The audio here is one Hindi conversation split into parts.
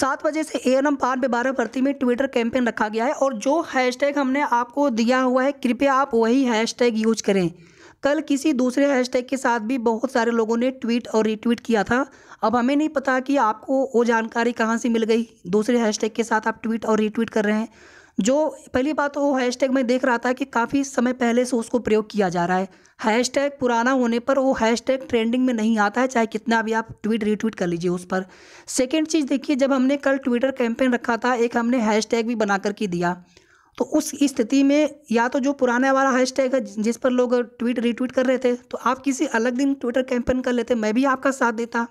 सात बजे से ए एन एम पान पे बारह भर्ती में ट्विटर कैंपेन रखा गया है और जो हैशटैग हमने आपको दिया हुआ है कृपया आप वही हैशटैग यूज करें कल किसी दूसरे हैशटैग के साथ भी बहुत सारे लोगों ने ट्वीट और रीट्वीट किया था अब हमें नहीं पता कि आपको वो जानकारी कहाँ से मिल गई दूसरे हैशटैग के साथ आप ट्वीट और रीट्वीट कर रहे हैं जो पहली बात तो वो हैश टैग मैं देख रहा था कि काफ़ी समय पहले से उसको प्रयोग किया जा रहा है टैग पुराना होने पर वो हैश टैग ट्रेंडिंग में नहीं आता है चाहे कितना भी आप ट्वीट रीट्वीट कर लीजिए उस पर सेकेंड चीज़ देखिए जब हमने कल ट्विटर कैंपेन रखा था एक हमने हैश टैग भी बना करके दिया तो उस स्थिति में या तो जो पुराने वाला हैश टैग है जिस पर लोग ट्वीट रीट्वीट कर रहे थे तो आप किसी अलग दिन ट्विटर कैंपेन कर लेते मैं भी आपका साथ देता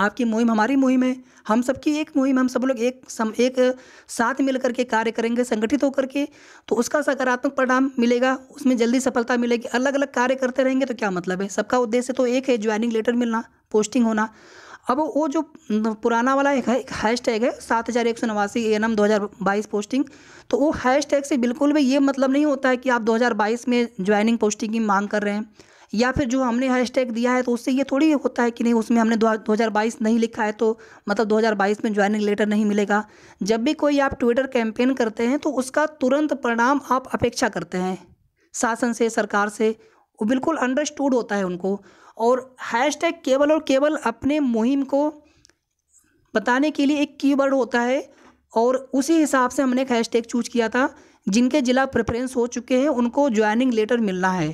आपकी मुहिम हमारी मुहिम है हम सबकी एक मुहिम हम सब लोग एक सम एक साथ मिल करके कार्य करेंगे संगठित होकर के तो उसका सकारात्मक परिणाम मिलेगा उसमें जल्दी सफलता मिलेगी अलग अलग कार्य करते रहेंगे तो क्या मतलब है सबका उद्देश्य तो एक है ज्वाइनिंग लेटर मिलना पोस्टिंग होना अब वो जो पुराना वाला एक, एक हैश टैग है सात हज़ार एक सौ नवासी ए एन एम दो हज़ार बाईस पोस्टिंग तो वो हैश टैग से बिल्कुल भी ये मतलब नहीं होता है कि आप दो हज़ार बाईस में ज्वाइनिंग पोस्टिंग की मांग कर रहे हैं या फिर जो हमने हैशटैग दिया है तो उससे ये थोड़ी होता है कि नहीं उसमें हमने दो हज़ार बाईस नहीं लिखा है तो मतलब दो हज़ार बाईस में ज्वाइनिंग लेटर नहीं मिलेगा जब भी कोई आप ट्विटर कैंपेन करते हैं तो उसका तुरंत परिणाम आप अपेक्षा करते हैं शासन से सरकार से वो बिल्कुल अंडरस्टूड होता है उनको और हैश केवल और केवल अपने मुहिम को बताने के लिए एक की होता है और उसी हिसाब से हमने एक हैश चूज किया था जिनके ज़िला प्रेफरेंस हो चुके हैं उनको ज्वाइनिंग लेटर मिलना है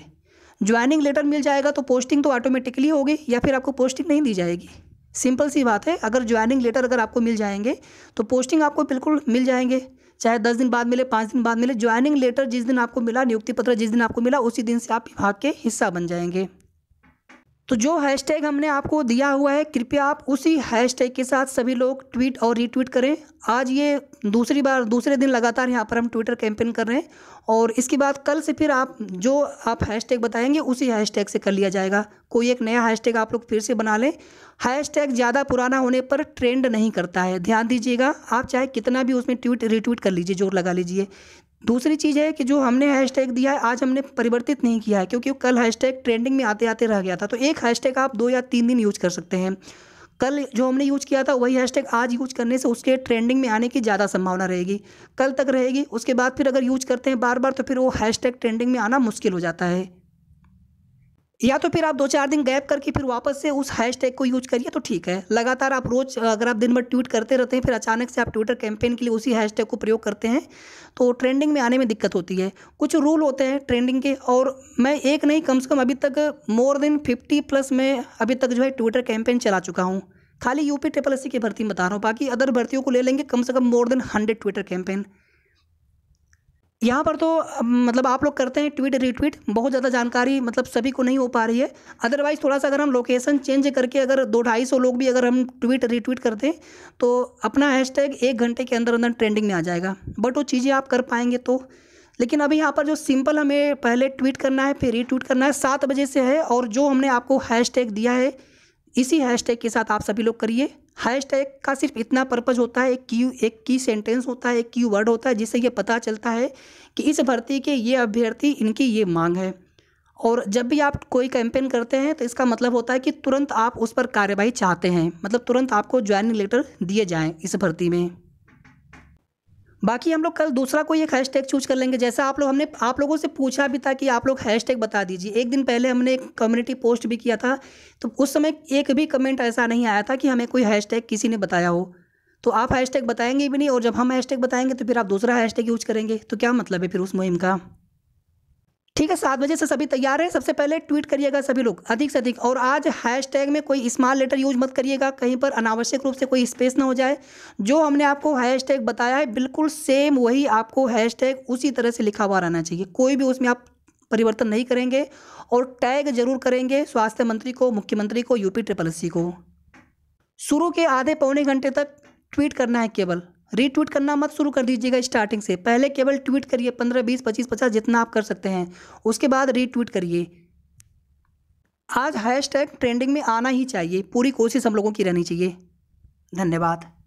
ज्वाइनिंग लेटर मिल जाएगा तो पोस्टिंग तो ऑटोमेटिकली होगी या फिर आपको पोस्टिंग नहीं दी जाएगी सिंपल सी बात है अगर ज्वाइनिंग लेटर अगर आपको मिल जाएंगे तो पोस्टिंग आपको बिल्कुल मिल जाएंगे चाहे दस दिन बाद मिले पाँच दिन बाद मिले ज्वाइनिंग लेटर जिस दिन आपको मिला नियुक्ति पत्र जिस दिन आपको मिला उसी दिन से आप विभाग के हिस्सा बन जाएंगे तो जो हैशटैग हमने आपको दिया हुआ है कृपया आप उसी हैशटैग के साथ सभी लोग ट्वीट और रीट्वीट करें आज ये दूसरी बार दूसरे दिन लगातार यहाँ पर हम ट्विटर कैंपेन कर रहे हैं और इसके बाद कल से फिर आप जो आप हैशटैग बताएंगे उसी हैशटैग से कर लिया जाएगा कोई एक नया हैशटैग आप लोग फिर से बना लें हैशटैग ज़्यादा पुराना होने पर ट्रेंड नहीं करता है ध्यान दीजिएगा आप चाहे कितना भी उसमें ट्वीट रीट्वीट कर लीजिए जोर लगा लीजिए दूसरी चीज़ है कि जो हमने हैशटैग दिया है आज हमने परिवर्तित नहीं किया है क्योंकि कल हैशटैग ट्रेंडिंग में आते आते रह गया था तो एक हैशटैग आप दो या तीन दिन यूज कर सकते हैं कल जो हमने यूज किया था वही हैशटैग आज यूज करने से उसके ट्रेंडिंग में आने की ज़्यादा संभावना रहेगी कल तक रहेगी उसके बाद फिर अगर यूज करते हैं बार बार तो फिर वो हैश ट्रेंडिंग में आना मुश्किल हो जाता है या तो फिर आप दो चार दिन गैप करके फिर वापस से उस हैशटैग को यूज करिए तो ठीक है लगातार आप रोज़ अगर आप दिन भर ट्वीट करते रहते हैं फिर अचानक से आप ट्विटर कैंपेन के लिए उसी हैशटैग को प्रयोग करते हैं तो ट्रेंडिंग में आने में दिक्कत होती है कुछ रूल होते हैं ट्रेंडिंग के और मैं एक नहीं कम से कम अभी तक मोर देन फिफ्टी प्लस में अभी तक जो है ट्विटर कैंपेन चला चुका हूँ खाली यूपी ट्रिपल एस की भर्ती में बता रहा हूँ बाकी अदर भर्तियों को ले लेंगे कम से कम more than hundred Twitter campaign यहाँ पर तो मतलब आप लोग करते हैं ट्वीट रीट्वीट बहुत ज़्यादा जानकारी मतलब सभी को नहीं हो पा रही है अदरवाइज़ थोड़ा सा अगर हम लोकेशन चेंज करके अगर दो ढाई सौ लोग भी अगर हम ट्वीट रीट्वीट करते हैं तो अपना हैशटैग एक घंटे के अंदर अंदर ट्रेंडिंग में आ जाएगा बट वो चीज़ें आप कर पाएंगे तो लेकिन अभी यहाँ पर जो सिंपल हमें पहले ट्वीट करना है फिर रीट्वीट करना है सात बजे से है और जो हमने आपको हैश दिया है इसी हैशटैग के साथ आप सभी लोग करिए हैशटैग का सिर्फ इतना पर्पज़ होता है एक एक की सेंटेंस होता है एक की वर्ड होता है जिससे ये पता चलता है कि इस भर्ती के ये अभ्यर्थी इनकी ये मांग है और जब भी आप कोई कैंपेन करते हैं तो इसका मतलब होता है कि तुरंत आप उस पर कार्रवाई चाहते हैं मतलब तुरंत आपको ज्वाइनिंग लेटर दिए जाएँ इस भर्ती में बाकी हम लोग कल दूसरा कोई एक हैशटैग चूज कर लेंगे जैसा आप लोग हमने आप लोगों से पूछा भी था कि आप लोग हैशटैग बता दीजिए एक दिन पहले हमने एक कम्युनिटी पोस्ट भी किया था तो उस समय एक भी कमेंट ऐसा नहीं आया था कि हमें कोई हैशटैग किसी ने बताया हो तो आप हैशटैग बताएंगे भी नहीं और जब हम हैशटैग बताएंगे तो फिर आप दूसरा हैशटैग यूज करेंगे तो क्या मतलब है फिर उस मुहिम का ठीक है सात बजे से सभी तैयार हैं सबसे पहले ट्वीट करिएगा सभी लोग अधिक से अधिक और आज हैशटैग में कोई स्मॉल लेटर यूज मत करिएगा कहीं पर अनावश्यक रूप से कोई स्पेस ना हो जाए जो हमने आपको हैशटैग बताया है बिल्कुल सेम वही आपको हैशटैग उसी तरह से लिखा हुआ रहना चाहिए कोई भी उसमें आप परिवर्तन नहीं करेंगे और टैग जरूर करेंगे स्वास्थ्य मंत्री को मुख्यमंत्री को यूपी ट्रिपल सी को शुरू के आधे पौने घंटे तक ट्वीट करना है केवल रीट्वीट करना मत शुरू कर दीजिएगा स्टार्टिंग से पहले केवल ट्वीट करिए पंद्रह बीस पच्चीस पचास जितना आप कर सकते हैं उसके बाद रीट्वीट करिए आज हैशटैग ट्रेंडिंग में आना ही चाहिए पूरी कोशिश हम लोगों की रहनी चाहिए धन्यवाद